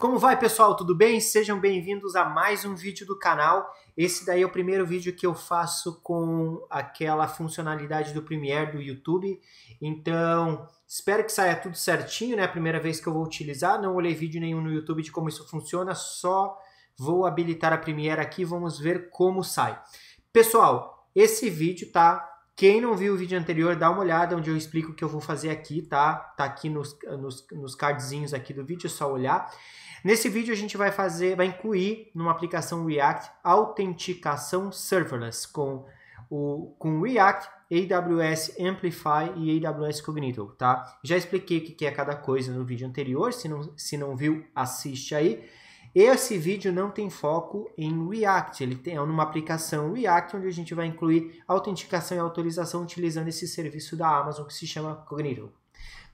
Como vai pessoal, tudo bem? Sejam bem-vindos a mais um vídeo do canal. Esse daí é o primeiro vídeo que eu faço com aquela funcionalidade do Premiere do YouTube. Então, espero que saia tudo certinho, né? A primeira vez que eu vou utilizar, não olhei vídeo nenhum no YouTube de como isso funciona, só vou habilitar a Premiere aqui, vamos ver como sai. Pessoal, esse vídeo tá quem não viu o vídeo anterior, dá uma olhada onde eu explico o que eu vou fazer aqui, tá? Tá aqui nos, nos, nos cardzinhos aqui do vídeo, é só olhar. Nesse vídeo a gente vai fazer, vai incluir numa aplicação React autenticação serverless com o com React, AWS Amplify e AWS Cognito, tá? Já expliquei o que é cada coisa no vídeo anterior, se não, se não viu, assiste aí. Esse vídeo não tem foco em React, ele tem é uma aplicação React onde a gente vai incluir autenticação e autorização utilizando esse serviço da Amazon que se chama Cognito.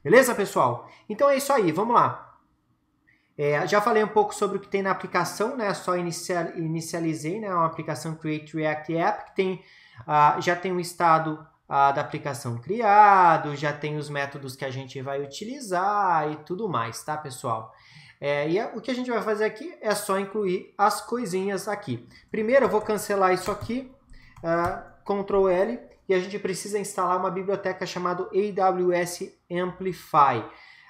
Beleza, pessoal? Então é isso aí, vamos lá. É, já falei um pouco sobre o que tem na aplicação, né? Só inicial, inicializei, né? É uma aplicação Create React App que tem, ah, já tem o estado ah, da aplicação criado, já tem os métodos que a gente vai utilizar e tudo mais, tá, pessoal? É, e é, o que a gente vai fazer aqui é só incluir as coisinhas aqui. Primeiro, eu vou cancelar isso aqui, uh, Ctrl L, e a gente precisa instalar uma biblioteca chamada AWS Amplify.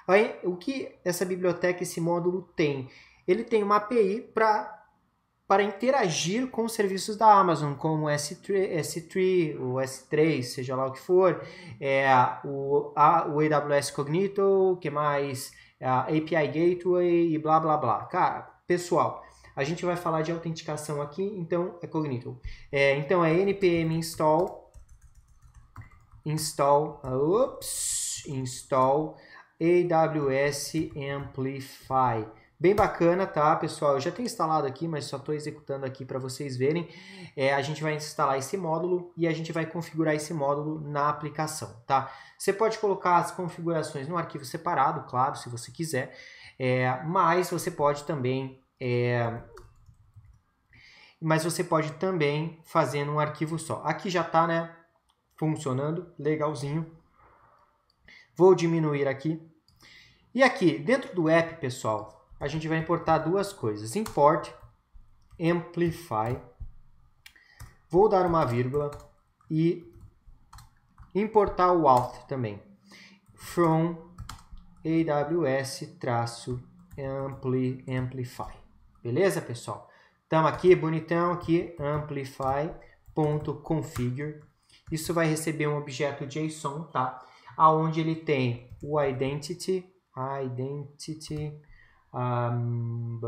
Aí, o que essa biblioteca, esse módulo tem? Ele tem uma API para para interagir com os serviços da Amazon, como S3, S3 o S3, seja lá o que for, é, o, a, o AWS Cognito, o que mais, a API Gateway e blá blá blá. Cara, pessoal, a gente vai falar de autenticação aqui, então é Cognito. É, então é npm install install, ups, install AWS Amplify. Bem bacana, tá, pessoal? Eu já tenho instalado aqui, mas só estou executando aqui para vocês verem. É, a gente vai instalar esse módulo e a gente vai configurar esse módulo na aplicação, tá? Você pode colocar as configurações no arquivo separado, claro, se você quiser, é, mas você pode também... É, mas você pode também fazer num arquivo só. Aqui já está, né, funcionando, legalzinho. Vou diminuir aqui e aqui, dentro do app, pessoal, a gente vai importar duas coisas. Import, amplify. Vou dar uma vírgula e importar o auth também. From aws amplify. Beleza, pessoal? Estamos aqui, bonitão, aqui, amplify.configure. Isso vai receber um objeto JSON, tá? Aonde ele tem o identity, identity um,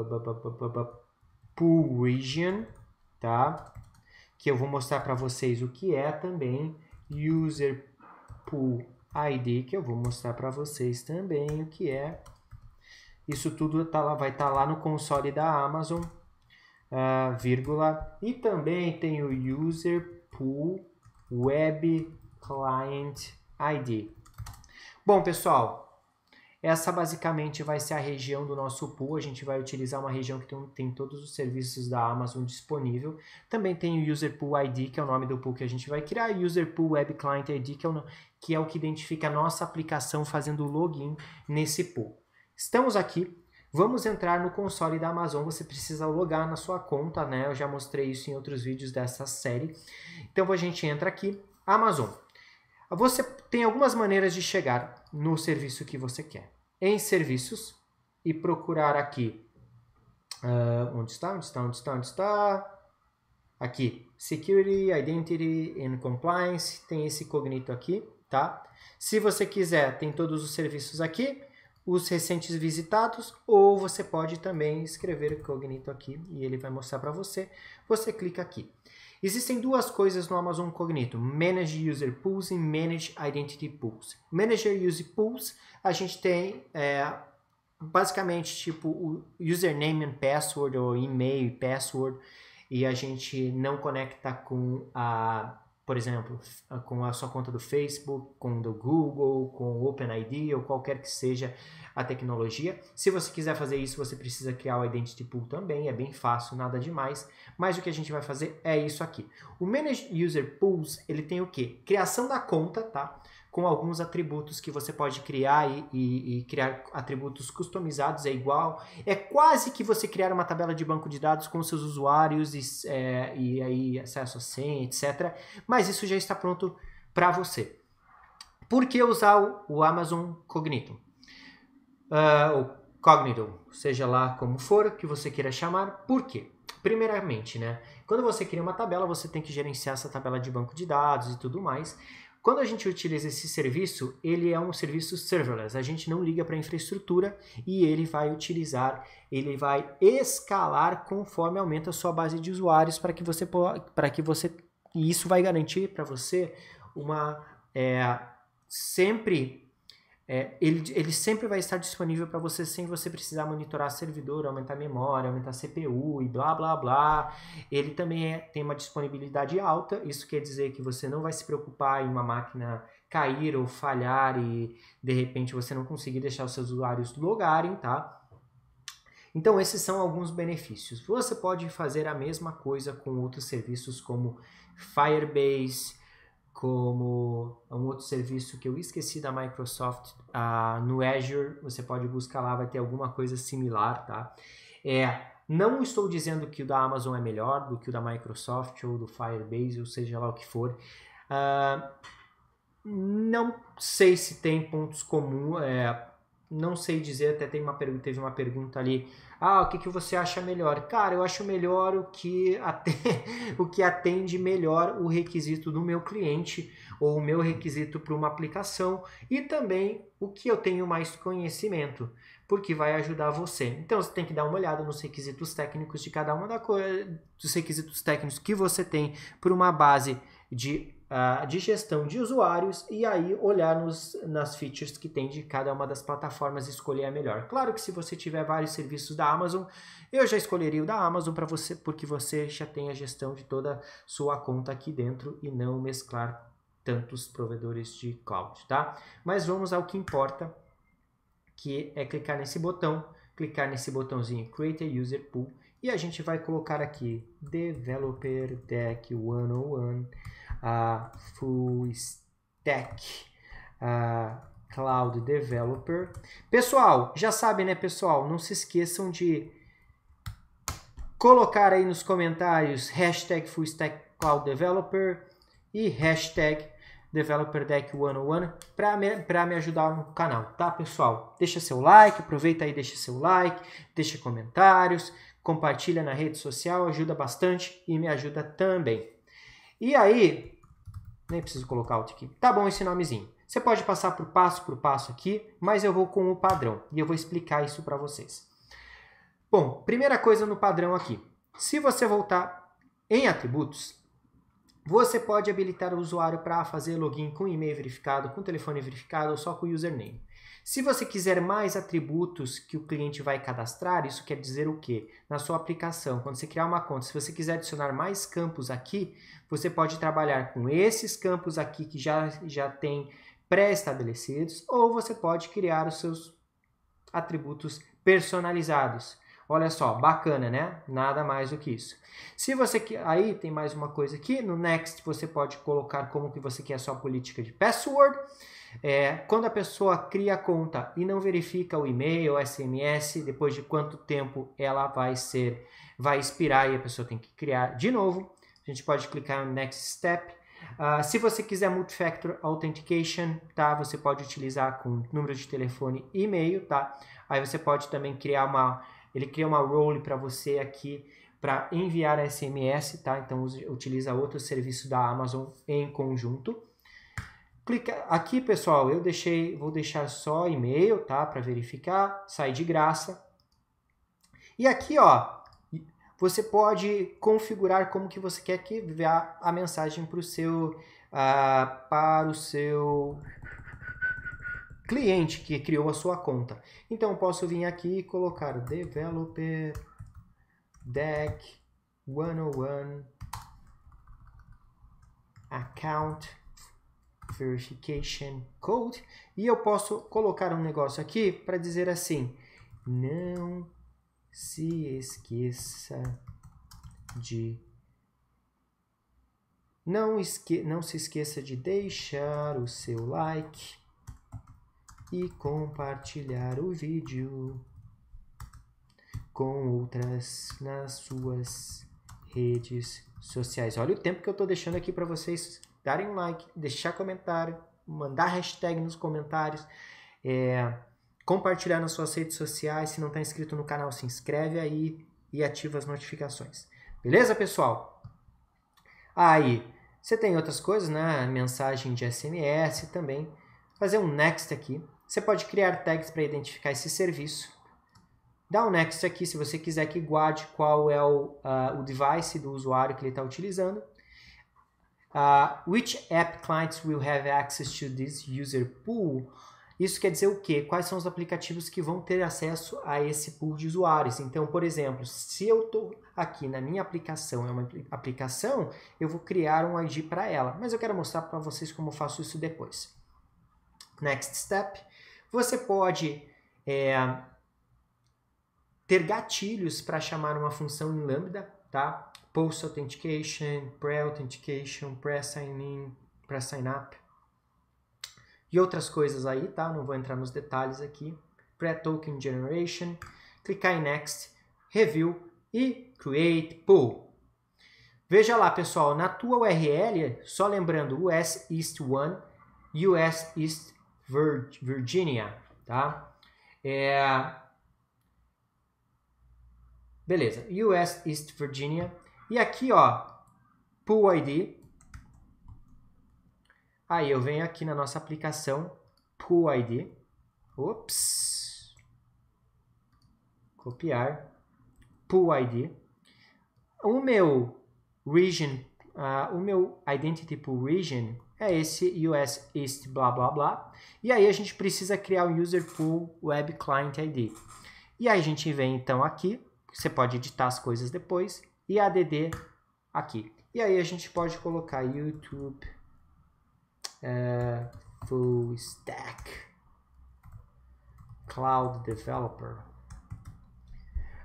pool region, tá? Que eu vou mostrar para vocês o que é também user pool ID, que eu vou mostrar para vocês também o que é. Isso tudo tá lá, vai estar tá lá no console da Amazon, uh, vírgula. E também tem o user pool web client ID. Bom, pessoal, essa basicamente vai ser a região do nosso pool. A gente vai utilizar uma região que tem, tem todos os serviços da Amazon disponível. Também tem o User Pool ID, que é o nome do pool que a gente vai criar, e User Pool Web Client ID, que é, o, que é o que identifica a nossa aplicação fazendo o login nesse pool. Estamos aqui, Vamos entrar no console da Amazon, você precisa logar na sua conta, né? Eu já mostrei isso em outros vídeos dessa série. Então a gente entra aqui, Amazon. Você tem algumas maneiras de chegar no serviço que você quer. Em serviços e procurar aqui. Uh, onde está? Onde está? Onde está? Onde está? Aqui. Security, Identity and Compliance. Tem esse cognito aqui, tá? Se você quiser, tem todos os serviços aqui. Os recentes visitados. Ou você pode também escrever o cognito aqui e ele vai mostrar para você. Você clica aqui. Existem duas coisas no Amazon Cognito: Manage User Pools e Manage Identity Pools. Manager User Pools, a gente tem é, basicamente tipo o username and password ou e-mail e password e a gente não conecta com a por exemplo, com a sua conta do Facebook, com do Google, com o OpenID ou qualquer que seja a tecnologia. Se você quiser fazer isso, você precisa criar o Identity Pool também, é bem fácil, nada demais. Mas o que a gente vai fazer é isso aqui. O Manage User Pools, ele tem o quê? Criação da conta, tá? com alguns atributos que você pode criar e, e, e, criar atributos customizados é igual. É quase que você criar uma tabela de banco de dados com seus usuários e, é, e aí acesso a senha, etc. Mas isso já está pronto para você. Por que usar o, o Amazon Cognito? Uh, o Cognito, seja lá como for que você queira chamar, por quê? Primeiramente, né? Quando você cria uma tabela, você tem que gerenciar essa tabela de banco de dados e tudo mais. Quando a gente utiliza esse serviço, ele é um serviço serverless. A gente não liga para a infraestrutura e ele vai utilizar, ele vai escalar conforme aumenta a sua base de usuários para que você para que você e isso vai garantir para você uma é, sempre é, ele, ele sempre vai estar disponível para você sem você precisar monitorar servidor, aumentar memória, aumentar CPU e blá blá blá. Ele também é, tem uma disponibilidade alta, isso quer dizer que você não vai se preocupar em uma máquina cair ou falhar e de repente você não conseguir deixar os seus usuários logarem, tá? Então esses são alguns benefícios. Você pode fazer a mesma coisa com outros serviços como Firebase, como um outro serviço que eu esqueci da Microsoft, ah, no Azure, você pode buscar lá, vai ter alguma coisa similar, tá? É, não estou dizendo que o da Amazon é melhor do que o da Microsoft ou do Firebase, ou seja lá o que for. Ah, não sei se tem pontos comuns, é, não sei dizer, até tem uma pergunta, teve uma pergunta ali. Ah, o que, que você acha melhor? Cara, eu acho melhor o que, atende, o que atende melhor o requisito do meu cliente ou o meu requisito para uma aplicação e também o que eu tenho mais conhecimento, porque vai ajudar você. Então você tem que dar uma olhada nos requisitos técnicos de cada uma da coisa, dos requisitos técnicos que você tem para uma base de uh, de gestão de usuários e aí olhar nos, nas features que tem de cada uma das plataformas e escolher a melhor. Claro que se você tiver vários serviços da Amazon, eu já escolheria o da Amazon para você, porque você já tem a gestão de toda sua conta aqui dentro e não mesclar tantos provedores de cloud, tá? Mas vamos ao que importa, que é clicar nesse botão, clicar nesse botãozinho Create a User Pool e a gente vai colocar aqui Developer Deck 101 a Full Stack uh, Cloud Developer. Pessoal, já sabem, né, pessoal? Não se esqueçam de colocar aí nos comentários hashtag Full Stack Cloud Developer e hashtag Developer Deck 101 para me, me ajudar no canal, tá, pessoal? Deixa seu like, aproveita aí, deixa seu like, deixa comentários, compartilha na rede social, ajuda bastante e me ajuda também. E aí, nem preciso colocar alt aqui. Tá bom esse nomezinho. Você pode passar por passo por passo aqui, mas eu vou com o padrão e eu vou explicar isso para vocês. Bom, primeira coisa no padrão aqui. Se você voltar em atributos, você pode habilitar o usuário para fazer login com e-mail verificado, com telefone verificado ou só com username. Se você quiser mais atributos que o cliente vai cadastrar, isso quer dizer o quê? Na sua aplicação, quando você criar uma conta, se você quiser adicionar mais campos aqui, você pode trabalhar com esses campos aqui que já, já tem pré-estabelecidos, ou você pode criar os seus atributos personalizados. Olha só, bacana, né? Nada mais do que isso. Se você aí tem mais uma coisa aqui, no next você pode colocar como que você quer a sua política de password. É, quando a pessoa cria a conta e não verifica o e-mail, o SMS, depois de quanto tempo ela vai ser, vai expirar e a pessoa tem que criar de novo. A gente pode clicar no Next Step. Uh, se você quiser Multifactor Authentication, tá? Você pode utilizar com número de telefone e e-mail, tá? Aí você pode também criar uma, ele cria uma role para você aqui para enviar SMS, tá? Então utiliza outro serviço da Amazon em conjunto. Clica aqui, pessoal, eu deixei, vou deixar só e-mail, tá, para verificar, sai de graça. E aqui, ó, você pode configurar como que você quer que vá a mensagem para o seu uh, para o seu cliente que criou a sua conta. Então, eu posso vir aqui e colocar developer deck 101 account verification code e eu posso colocar um negócio aqui para dizer assim, não se esqueça de não, esque, não se esqueça de deixar o seu like e compartilhar o vídeo com outras nas suas redes sociais. Olha o tempo que eu estou deixando aqui para vocês darem um like, deixar comentário, mandar hashtag nos comentários, é, compartilhar nas suas redes sociais. Se não está inscrito no canal, se inscreve aí e ativa as notificações. Beleza, pessoal? Aí, você tem outras coisas, né? Mensagem de SMS também. Fazer um next aqui. Você pode criar tags para identificar esse serviço. Dá um next aqui se você quiser que guarde qual é o, uh, o device do usuário que ele está utilizando. Ah, which app clients will have access to this user pool? Isso quer dizer o quê? Quais são os aplicativos que vão ter acesso a esse pool de usuários? Então, por exemplo, se eu estou aqui na minha aplicação, é uma aplicação, eu vou criar um ID para ela, mas eu quero mostrar para vocês como eu faço isso depois. Next step, você pode é, ter gatilhos para chamar uma função em Lambda, tá? Post Authentication, Pre-Authentication, Pre-Sign-In, Pre-Sign-Up e outras coisas aí, tá? Não vou entrar nos detalhes aqui. Pre-Token Generation, clicar em Next, Review e Create Pool. Veja lá, pessoal, na tua URL, só lembrando, US East One, US East Virginia, tá? É... Beleza, US East Virginia, e aqui, ó, Pool ID. Aí eu venho aqui na nossa aplicação Pool ID. Ops. Copiar. Pool ID. O meu region, uh, o meu identity pool region é esse US East blá blá blá. E aí a gente precisa criar o um user pool web client ID. E aí a gente vem então aqui, você pode editar as coisas depois e add aqui. E aí a gente pode colocar YouTube uh, Full Stack Cloud Developer.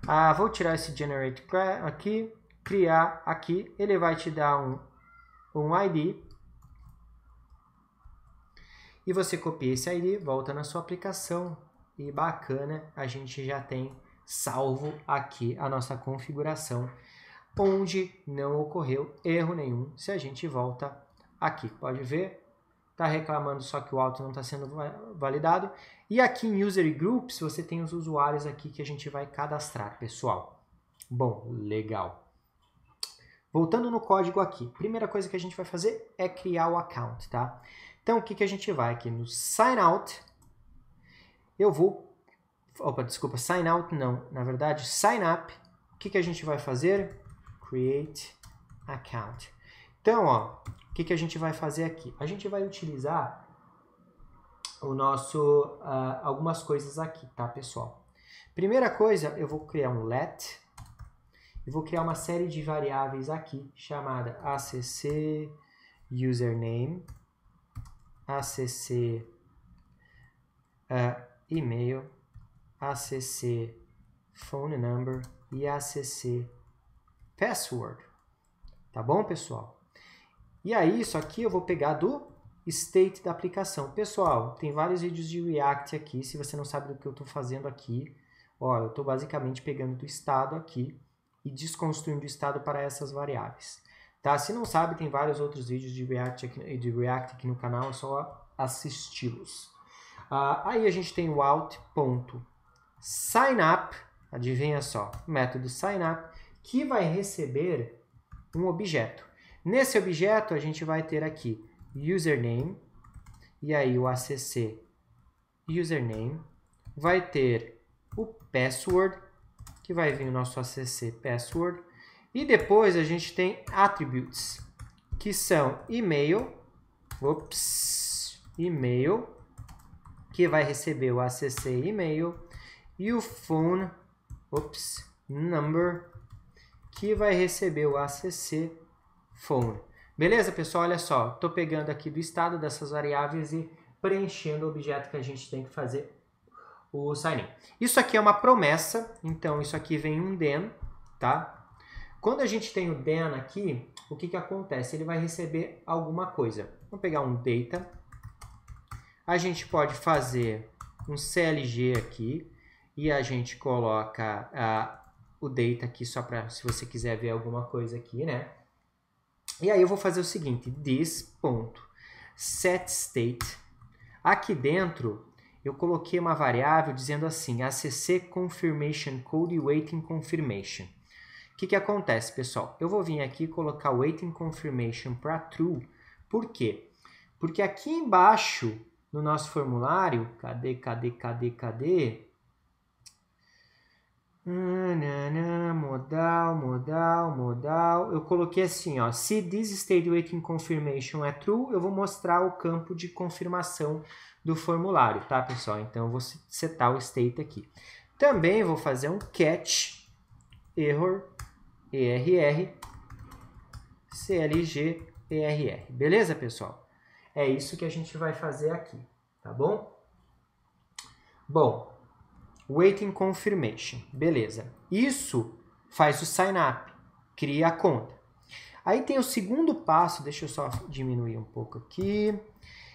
Ah, vou tirar esse Generate aqui, criar aqui, ele vai te dar um, um ID. E você copia esse ID, volta na sua aplicação e bacana, a gente já tem salvo aqui a nossa configuração onde não ocorreu erro nenhum. Se a gente volta aqui, pode ver, está reclamando só que o auto não está sendo validado. E aqui em User Groups, você tem os usuários aqui que a gente vai cadastrar, pessoal. Bom, legal. Voltando no código aqui, primeira coisa que a gente vai fazer é criar o account, tá? Então, o que, que a gente vai aqui no sign out? Eu vou... Opa, desculpa, sign out não. Na verdade, sign up. O que, que a gente vai fazer? create account. Então, ó, o que, que a gente vai fazer aqui? A gente vai utilizar o nosso uh, algumas coisas aqui, tá, pessoal? Primeira coisa, eu vou criar um let e vou criar uma série de variáveis aqui chamada acc username, acc uh, ah, email, acc phone number e acc password. Tá bom, pessoal? E aí, isso aqui eu vou pegar do state da aplicação. Pessoal, tem vários vídeos de React aqui, se você não sabe do que eu estou fazendo aqui, ó, eu estou basicamente pegando do estado aqui e desconstruindo o estado para essas variáveis. Tá? Se não sabe, tem vários outros vídeos de React aqui, de React aqui no canal, é só assisti-los. Uh, aí a gente tem o out.signup, adivinha só, método signup, que vai receber um objeto. Nesse objeto, a gente vai ter aqui username, e aí o acc username, vai ter o password, que vai vir o nosso acc password, e depois a gente tem attributes, que são e-mail, ops, e-mail, que vai receber o acc e-mail, e o phone, ops, number, que vai receber o ACC phone. Beleza, pessoal? Olha só, estou pegando aqui do estado dessas variáveis e preenchendo o objeto que a gente tem que fazer o sign in. Isso aqui é uma promessa, então isso aqui vem um den, tá? Quando a gente tem o den aqui, o que, que acontece? Ele vai receber alguma coisa. Vamos pegar um data. A gente pode fazer um CLG aqui e a gente coloca a o data aqui só para se você quiser ver alguma coisa aqui, né? E aí eu vou fazer o seguinte, this ponto set state. Aqui dentro eu coloquei uma variável dizendo assim, acc confirmation code waiting confirmation. O que, que acontece, pessoal? Eu vou vir aqui e colocar waiting confirmation para true. Por quê? Porque aqui embaixo no nosso formulário, cadê, cadê, cadê, cadê? Modal, modal, modal. Eu coloquei assim, ó. Se this state waiting confirmation é true, eu vou mostrar o campo de confirmação do formulário, tá, pessoal? Então, eu vou setar o state aqui. Também vou fazer um catch error err clg err. Beleza, pessoal? É isso que a gente vai fazer aqui, tá bom? Bom, Waiting confirmation. Beleza. Isso faz o sign up, cria a conta. Aí tem o segundo passo, deixa eu só diminuir um pouco aqui.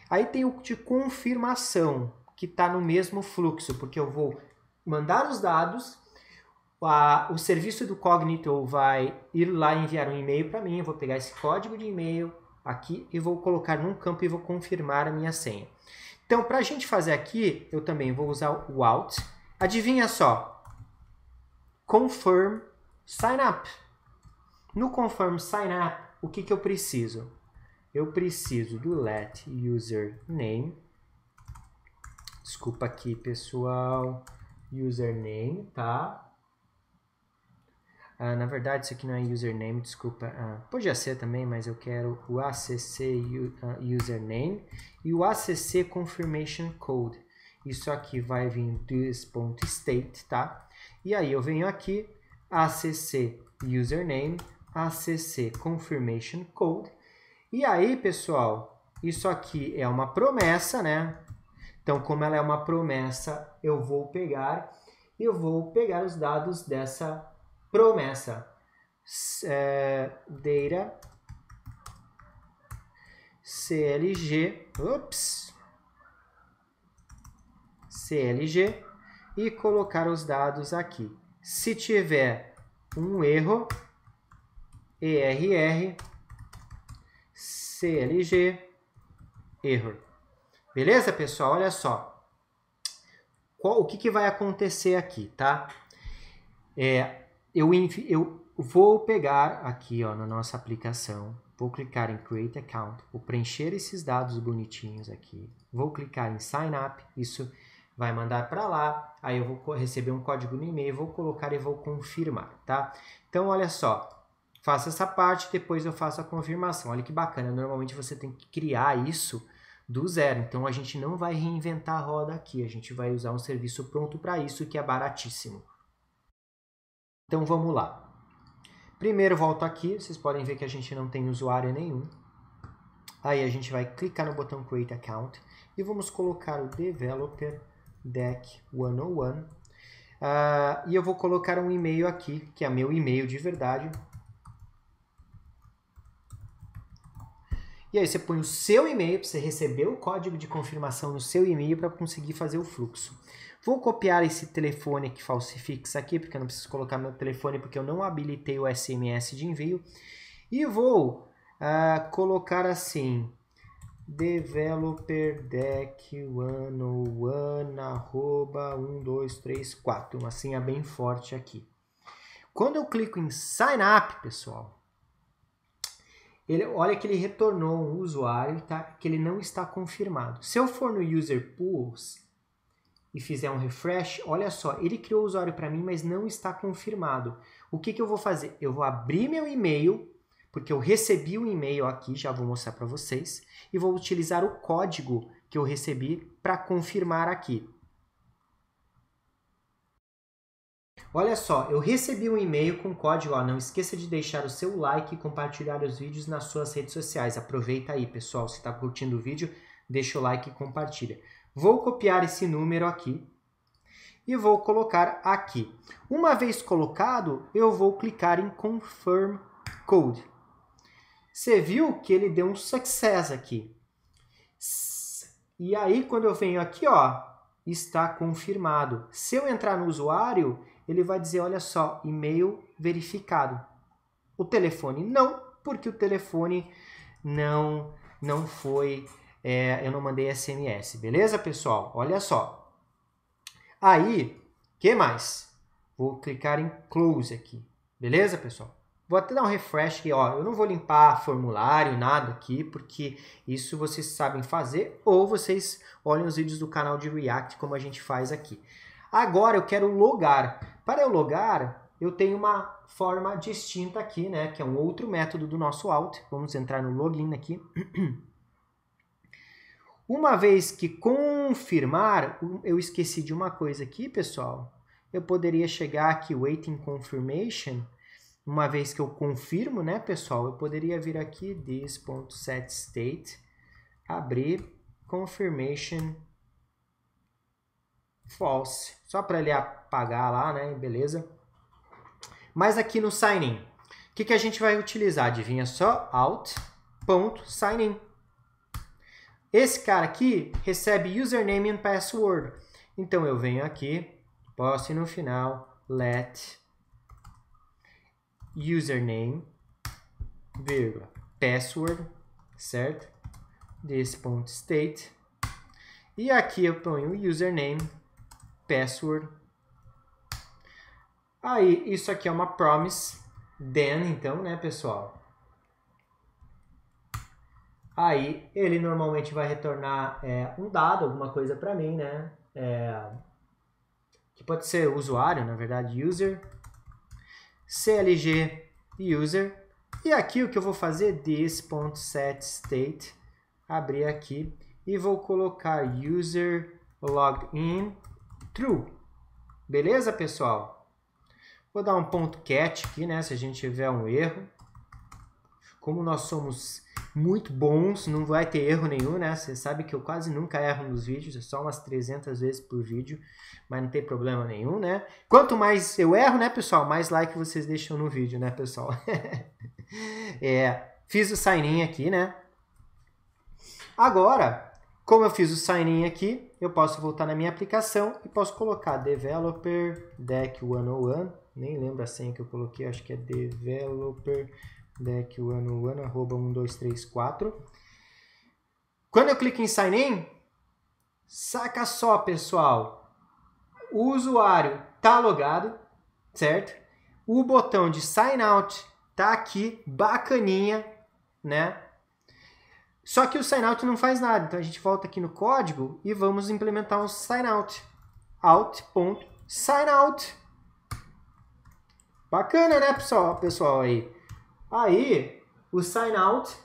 Aí tem o de confirmação, que está no mesmo fluxo, porque eu vou mandar os dados, a, o serviço do Cognito vai ir lá enviar um e-mail para mim, eu vou pegar esse código de e-mail aqui e vou colocar num campo e vou confirmar a minha senha. Então, para a gente fazer aqui, eu também vou usar o out, Adivinha só. Confirm sign up. No confirm sign up, o que, que eu preciso? Eu preciso do let username. Desculpa aqui, pessoal. Username, tá? Ah, na verdade, isso aqui não é username, desculpa. Ah, podia ser também, mas eu quero o ACC ah, username e o ACC confirmation code. Isso aqui vai vir this.state, tá? E aí eu venho aqui, acc username, acc confirmation code. E aí, pessoal, isso aqui é uma promessa, né? Então, como ela é uma promessa, eu vou pegar e eu vou pegar os dados dessa promessa. É, data clg, ups, CLG e colocar os dados aqui. Se tiver um erro, ERR, CLG, error. Beleza, pessoal? Olha só. Qual, o que, que vai acontecer aqui, tá? É, eu, eu vou pegar aqui ó, na nossa aplicação, vou clicar em Create Account, vou preencher esses dados bonitinhos aqui, vou clicar em Sign Up, isso vai mandar para lá, aí eu vou receber um código no e-mail, vou colocar e vou confirmar, tá? Então, olha só, faço essa parte, depois eu faço a confirmação. Olha que bacana, normalmente você tem que criar isso do zero. Então a gente não vai reinventar a roda aqui, a gente vai usar um serviço pronto para isso que é baratíssimo. Então vamos lá. Primeiro volto aqui, vocês podem ver que a gente não tem usuário nenhum. Aí a gente vai clicar no botão Create Account e vamos colocar o developer Deck 101. Uh, ah, e eu vou colocar um e-mail aqui, que é meu e-mail de verdade. E aí você põe o seu e-mail, para você receber o código de confirmação no seu e-mail para conseguir fazer o fluxo. Vou copiar esse telefone que falsifica aqui, porque eu não preciso colocar meu telefone, porque eu não habilitei o SMS de envio. E vou uh, colocar assim, developer deck one oh arroba 1234, uma senha bem forte aqui. Quando eu clico em sign up, pessoal, ele, olha que ele retornou um usuário tá, que ele não está confirmado. Se eu for no user pools e fizer um refresh, olha só, ele criou o usuário para mim, mas não está confirmado. O que, que eu vou fazer? Eu vou abrir meu e-mail porque eu recebi o um e-mail aqui, já vou mostrar para vocês, e vou utilizar o código que eu recebi para confirmar aqui. Olha só, eu recebi um e-mail com código, ó, não esqueça de deixar o seu like e compartilhar os vídeos nas suas redes sociais. Aproveita aí, pessoal, se está curtindo o vídeo, deixa o like e compartilha. Vou copiar esse número aqui e vou colocar aqui. Uma vez colocado, eu vou clicar em Confirm Code. Você viu que ele deu um success aqui. E aí, quando eu venho aqui, ó, está confirmado. Se eu entrar no usuário, ele vai dizer, olha só, e-mail verificado. O telefone não, porque o telefone não, não foi, é, eu não mandei SMS. Beleza, pessoal? Olha só. Aí, que mais? Vou clicar em close aqui. Beleza, pessoal? Vou até dar um refresh aqui, ó. Eu não vou limpar formulário, nada aqui, porque isso vocês sabem fazer, ou vocês olhem os vídeos do canal de React, como a gente faz aqui. Agora eu quero logar. Para eu logar, eu tenho uma forma distinta aqui, né? Que é um outro método do nosso alt. Vamos entrar no login aqui. Uma vez que confirmar, eu esqueci de uma coisa aqui, pessoal. Eu poderia chegar aqui, waiting confirmation, uma vez que eu confirmo, né, pessoal, eu poderia vir aqui this.setState, abrir confirmation false, só para ele apagar lá, né, beleza? Mas aqui no sign in, o que, que a gente vai utilizar? Adivinha só? out.signin. Esse cara aqui recebe username and password. Então eu venho aqui, posso ir no final, let username, vírgula, password, certo? Desse ponto state. E aqui eu ponho username, password. Aí, isso aqui é uma promise then, então, né, pessoal? Aí, ele normalmente vai retornar é, um dado, alguma coisa para mim, né? É, que pode ser usuário, na verdade, user, CLG user. E aqui o que eu vou fazer this.setState, abrir aqui e vou colocar user login true. Beleza, pessoal? Vou dar um ponto cat aqui, né, se a gente tiver um erro. Como nós somos muito bons, não vai ter erro nenhum, né? Você sabe que eu quase nunca erro nos vídeos, é só umas 300 vezes por vídeo, mas não tem problema nenhum, né? Quanto mais eu erro, né, pessoal, mais like vocês deixam no vídeo, né, pessoal? é, fiz o sign-in aqui, né? Agora, como eu fiz o sign-in aqui, eu posso voltar na minha aplicação e posso colocar developer deck 101, nem lembro a senha que eu coloquei, acho que é developer deck ano oh ano arroba 1234. Quando eu clico em sign in, saca só, pessoal. O usuário tá logado, certo? O botão de sign out tá aqui, bacaninha, né? Só que o sign out não faz nada, então a gente volta aqui no código e vamos implementar um sign out. out.signout. Bacana, né, pessoal? Pessoal aí. Aí, o sign out,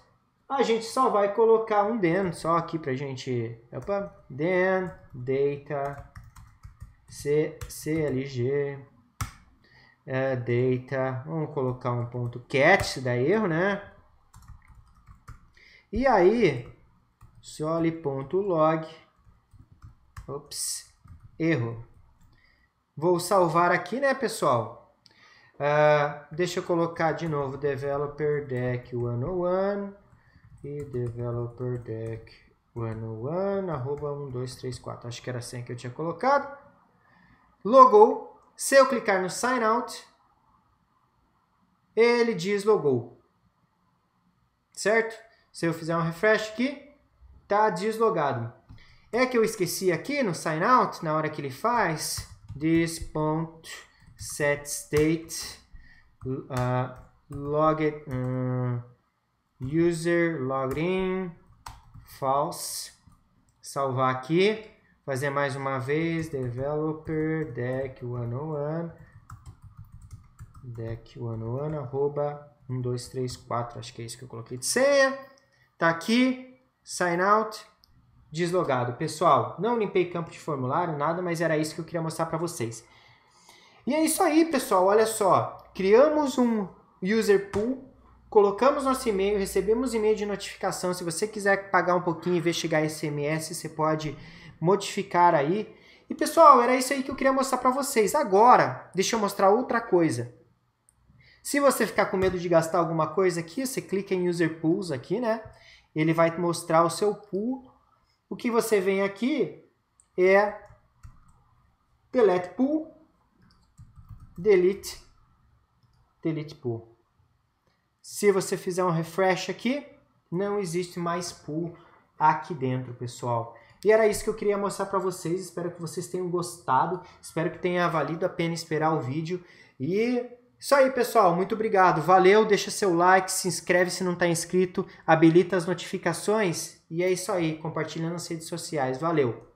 a gente só vai colocar um then só aqui pra gente... Opa, then, data, C, CLG, é, data, vamos colocar um ponto cat, se dá é erro, né? E aí, soli.log, ops, erro. Vou salvar aqui, né, pessoal? Uh, deixa eu colocar de novo Developer Deck 101 e Developer Deck 101, arroba 1234. Acho que era a senha que eu tinha colocado. Logou. Se eu clicar no Sign Out, ele diz logou. Certo? Se eu fizer um refresh aqui, tá deslogado. É que eu esqueci aqui no sign out, na hora que ele faz, this set state uh, logged um, uh, user login false salvar aqui fazer mais uma vez developer deck 101 deck 101 arroba 1234 acho que é isso que eu coloquei de senha tá aqui sign out deslogado pessoal não limpei campo de formulário nada mas era isso que eu queria mostrar para vocês e é isso aí, pessoal. Olha só. Criamos um user pool, colocamos nosso e-mail, recebemos e-mail de notificação. Se você quiser pagar um pouquinho e investigar SMS, você pode modificar aí. E pessoal, era isso aí que eu queria mostrar para vocês. Agora, deixa eu mostrar outra coisa. Se você ficar com medo de gastar alguma coisa aqui, você clica em User Pools aqui, né? Ele vai mostrar o seu pool. O que você vem aqui é Delete Pool delete, delete pool. Se você fizer um refresh aqui, não existe mais pool aqui dentro, pessoal. E era isso que eu queria mostrar para vocês. Espero que vocês tenham gostado. Espero que tenha valido a pena esperar o vídeo. E isso aí, pessoal. Muito obrigado. Valeu. Deixa seu like, se inscreve se não está inscrito, habilita as notificações. E é isso aí. Compartilha nas redes sociais. Valeu.